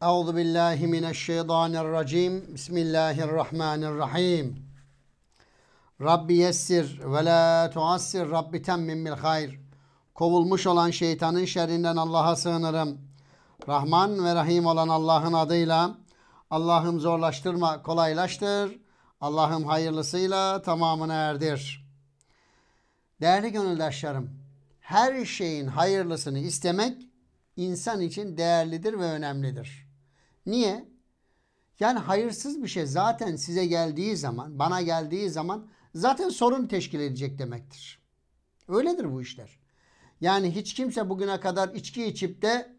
Euzu billahi mineşşeytanirracim. Bismillahirrahmanirrahim. Rabbi yessir ve la tuassir Rabbi temmim bil hayr. Kovulmuş olan şeytanın şerrinden Allah'a sığınırım. Rahman ve Rahim olan Allah'ın adıyla. Allah'ım zorlaştırma, kolaylaştır. Allah'ım hayırlısıyla tamamına erdir. Değerli gönüldaşlarım, her şeyin hayırlısını istemek insan için değerlidir ve önemlidir. Niye? Yani hayırsız bir şey zaten size geldiği zaman, bana geldiği zaman zaten sorun teşkil edecek demektir. Öyledir bu işler. Yani hiç kimse bugüne kadar içki içip de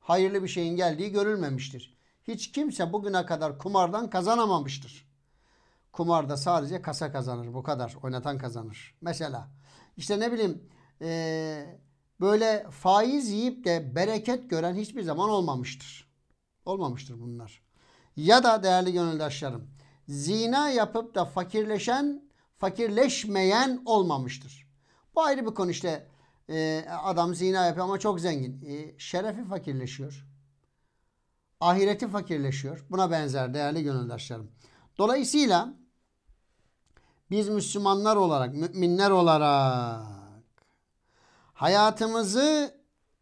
hayırlı bir şeyin geldiği görülmemiştir. Hiç kimse bugüne kadar kumardan kazanamamıştır. Kumarda sadece kasa kazanır bu kadar. Oynatan kazanır. Mesela işte ne bileyim ee, böyle faiz yiyip de bereket gören hiçbir zaman olmamıştır. Olmamıştır bunlar. Ya da değerli gönüldaşlarım zina yapıp da fakirleşen fakirleşmeyen olmamıştır. Bu ayrı bir konu işte ee, adam zina yapıyor ama çok zengin. Ee, şerefi fakirleşiyor. Ahireti fakirleşiyor. Buna benzer değerli gönüldaşlarım. Dolayısıyla biz Müslümanlar olarak, müminler olarak Hayatımızı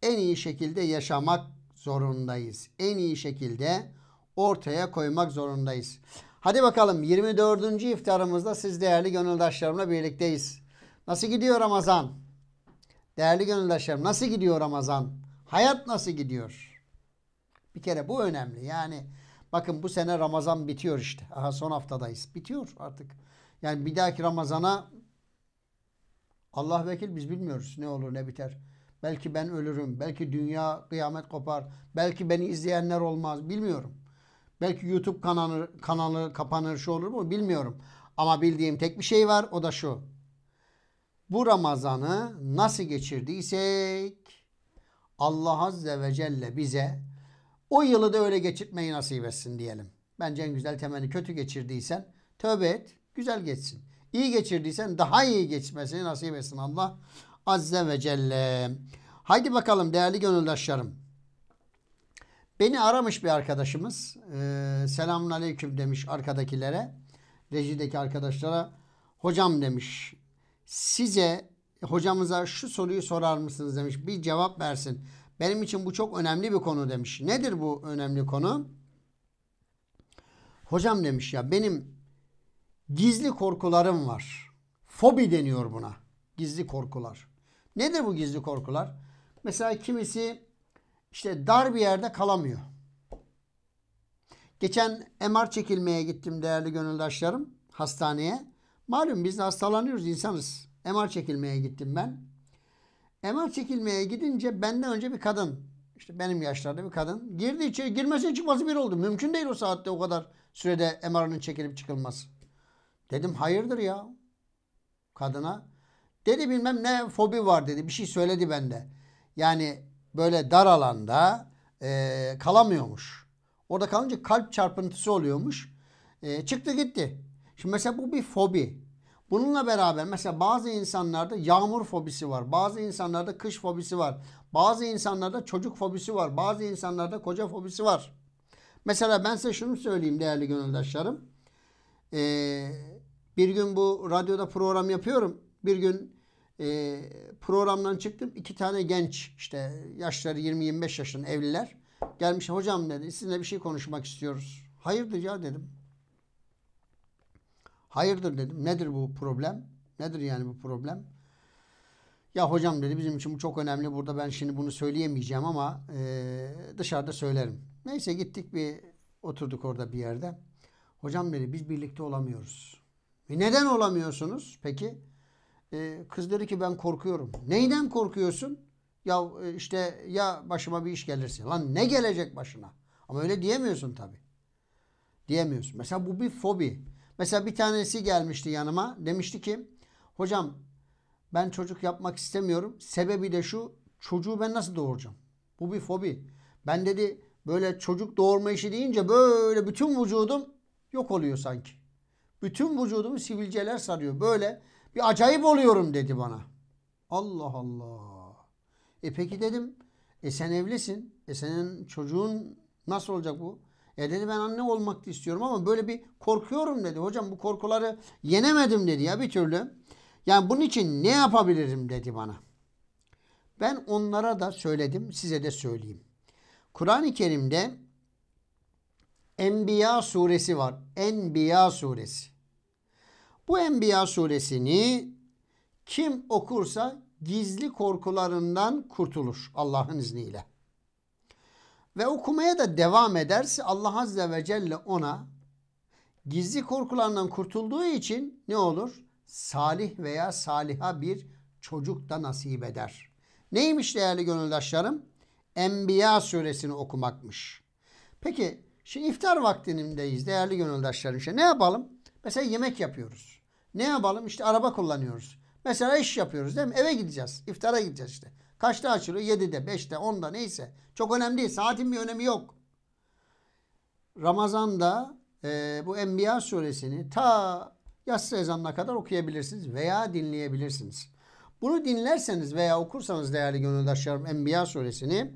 en iyi şekilde yaşamak zorundayız. En iyi şekilde ortaya koymak zorundayız. Hadi bakalım 24. iftarımızda siz değerli gönüldaşlarımla birlikteyiz. Nasıl gidiyor Ramazan? Değerli gönüldaşlarım nasıl gidiyor Ramazan? Hayat nasıl gidiyor? Bir kere bu önemli. Yani bakın bu sene Ramazan bitiyor işte. Aha son haftadayız. Bitiyor artık. Yani bir dahaki Ramazan'a Allah vekil biz bilmiyoruz ne olur ne biter. Belki ben ölürüm. Belki dünya kıyamet kopar. Belki beni izleyenler olmaz. Bilmiyorum. Belki YouTube kanalı, kanalı kapanır şu olur mu bilmiyorum. Ama bildiğim tek bir şey var o da şu. Bu Ramazan'ı nasıl geçirdiysek Allah Azze ve Celle bize o yılı da öyle geçirtmeyi nasip etsin diyelim. Bence en güzel temenni kötü geçirdiysen tövbe et güzel geçsin. İyi geçirdiysen daha iyi geçmesini nasip etsin Allah Azze ve Celle. Haydi bakalım değerli gönüldaşlarım. Beni aramış bir arkadaşımız. Ee, selamun aleyküm demiş arkadakilere. Rejideki arkadaşlara. Hocam demiş. Size hocamıza şu soruyu sorar mısınız demiş. Bir cevap versin. Benim için bu çok önemli bir konu demiş. Nedir bu önemli konu? Hocam demiş ya benim Gizli korkularım var. Fobi deniyor buna. Gizli korkular. Nedir bu gizli korkular? Mesela kimisi işte dar bir yerde kalamıyor. Geçen MR çekilmeye gittim değerli gönüldaşlarım hastaneye. Malum biz de hastalanıyoruz insanız. MR çekilmeye gittim ben. MR çekilmeye gidince benden önce bir kadın işte benim yaşlarda bir kadın girdi içeri girmesi çıkması bir oldu. Mümkün değil o saatte o kadar sürede MR'ının çekilip çıkılması. Dedim hayırdır ya kadına. Dedi bilmem ne fobi var dedi. Bir şey söyledi bende. Yani böyle dar alanda e, kalamıyormuş. Orada kalınca kalp çarpıntısı oluyormuş. E, çıktı gitti. Şimdi mesela bu bir fobi. Bununla beraber mesela bazı insanlarda yağmur fobisi var. Bazı insanlarda kış fobisi var. Bazı insanlarda çocuk fobisi var. Bazı insanlarda koca fobisi var. Mesela ben size şunu söyleyeyim değerli gönüldaşlarım e, bir gün bu radyoda program yapıyorum. Bir gün e, programdan çıktım. İki tane genç işte yaşları 20-25 yaşın evliler. Gelmiş hocam dedi sizinle bir şey konuşmak istiyoruz. Hayırdır ya dedim. Hayırdır dedim. Nedir bu problem? Nedir yani bu problem? Ya hocam dedi bizim için bu çok önemli. Burada ben şimdi bunu söyleyemeyeceğim ama e, dışarıda söylerim. Neyse gittik bir oturduk orada bir yerde. Hocam dedi biz birlikte olamıyoruz. E neden olamıyorsunuz peki? E, kız dedi ki ben korkuyorum. Neyden korkuyorsun? Ya e, işte ya başıma bir iş gelirse. Lan ne gelecek başına? Ama öyle diyemiyorsun tabi. Diyemiyorsun. Mesela bu bir fobi. Mesela bir tanesi gelmişti yanıma. Demişti ki hocam ben çocuk yapmak istemiyorum. Sebebi de şu çocuğu ben nasıl doğuracağım? Bu bir fobi. Ben dedi böyle çocuk doğurma işi deyince böyle bütün vücudum yok oluyor sanki. Bütün vücudumu sivilceler sarıyor. Böyle bir acayip oluyorum dedi bana. Allah Allah. E peki dedim. E sen evlisin. E senin çocuğun nasıl olacak bu? E dedi ben anne olmak istiyorum ama böyle bir korkuyorum dedi. Hocam bu korkuları yenemedim dedi ya bir türlü. Yani bunun için ne yapabilirim dedi bana. Ben onlara da söyledim size de söyleyeyim. Kur'an-ı Kerim'de Enbiya suresi var. Enbiya suresi. Bu Enbiya suresini kim okursa gizli korkularından kurtulur Allah'ın izniyle. Ve okumaya da devam ederse Allah Azze ve Celle ona gizli korkularından kurtulduğu için ne olur? Salih veya saliha bir çocuk da nasip eder. Neymiş değerli gönüldaşlarım? Enbiya suresini okumakmış. Peki Şimdi iftar vaktindeyiz değerli gönüldaşlarım. İşte ne yapalım? Mesela yemek yapıyoruz. Ne yapalım? İşte araba kullanıyoruz. Mesela iş yapıyoruz değil mi? Eve gideceğiz. İftara gideceğiz işte. Kaçta açılıyor? 7'de, 5'te, 10'da neyse. Çok önemli değil. Saatin bir önemi yok. Ramazan'da e, bu Enbiya suresini ta yatsı ezanına kadar okuyabilirsiniz veya dinleyebilirsiniz. Bunu dinlerseniz veya okursanız değerli gönüldaşlarım Enbiya suresini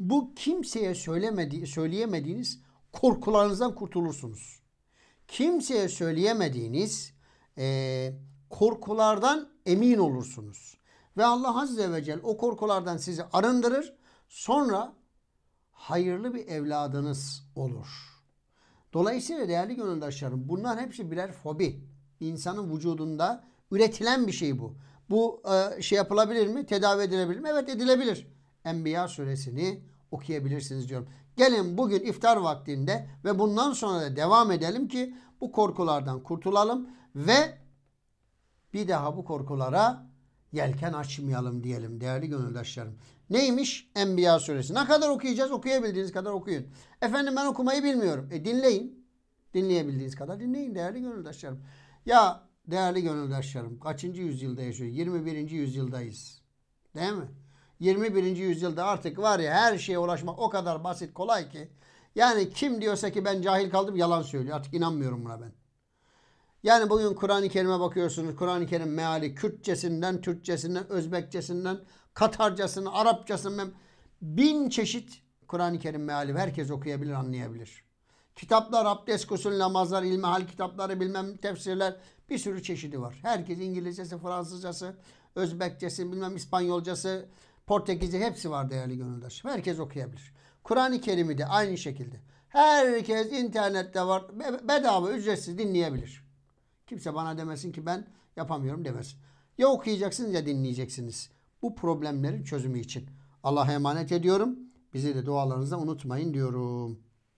bu kimseye söylemedi, söyleyemediğiniz korkularınızdan kurtulursunuz. Kimseye söyleyemediğiniz e, korkulardan emin olursunuz. Ve Allah Azze ve Celle o korkulardan sizi arındırır. Sonra hayırlı bir evladınız olur. Dolayısıyla değerli gönüldaşlarım bunlar hepsi birer fobi. İnsanın vücudunda üretilen bir şey bu. Bu e, şey yapılabilir mi? Tedavi edilebilir mi? Evet edilebilir. Enbiya suresini okuyabilirsiniz diyorum. Gelin bugün iftar vaktinde ve bundan sonra da devam edelim ki bu korkulardan kurtulalım ve bir daha bu korkulara yelken açmayalım diyelim değerli gönüldaşlarım. Neymiş? Enbiya suresi. Ne kadar okuyacağız? Okuyabildiğiniz kadar okuyun. Efendim ben okumayı bilmiyorum. E dinleyin. Dinleyebildiğiniz kadar dinleyin değerli gönüldaşlarım. Ya değerli gönüldaşlarım kaçıncı yüzyılda yaşıyoruz? 21. yüzyıldayız. Değil mi? 21. yüzyılda artık var ya her şeye ulaşmak o kadar basit kolay ki. Yani kim diyorsa ki ben cahil kaldım yalan söylüyor. Artık inanmıyorum buna ben. Yani bugün Kur'an-ı Kerim'e bakıyorsunuz. Kur'an-ı Kerim meali Kürtçesinden, Türkçesinden, Özbekçesinden, Katarcasından, Arapçasından bin çeşit Kur'an-ı Kerim meali herkes okuyabilir, anlayabilir. Kitaplar, abdest, gusül, namazlar, ilmihal kitapları, bilmem tefsirler bir sürü çeşidi var. Herkes İngilizcesi, Fransızcası, Özbekçesi, bilmem İspanyolcası, Portekizce hepsi var değerli gönüldaşım. Herkes okuyabilir. Kur'an-ı Kerim'i de aynı şekilde. Herkes internette var. Bedava, ücretsiz dinleyebilir. Kimse bana demesin ki ben yapamıyorum demesin. Ya okuyacaksınız ya dinleyeceksiniz. Bu problemlerin çözümü için. Allah'a emanet ediyorum. Bizi de dualarınızda unutmayın diyorum.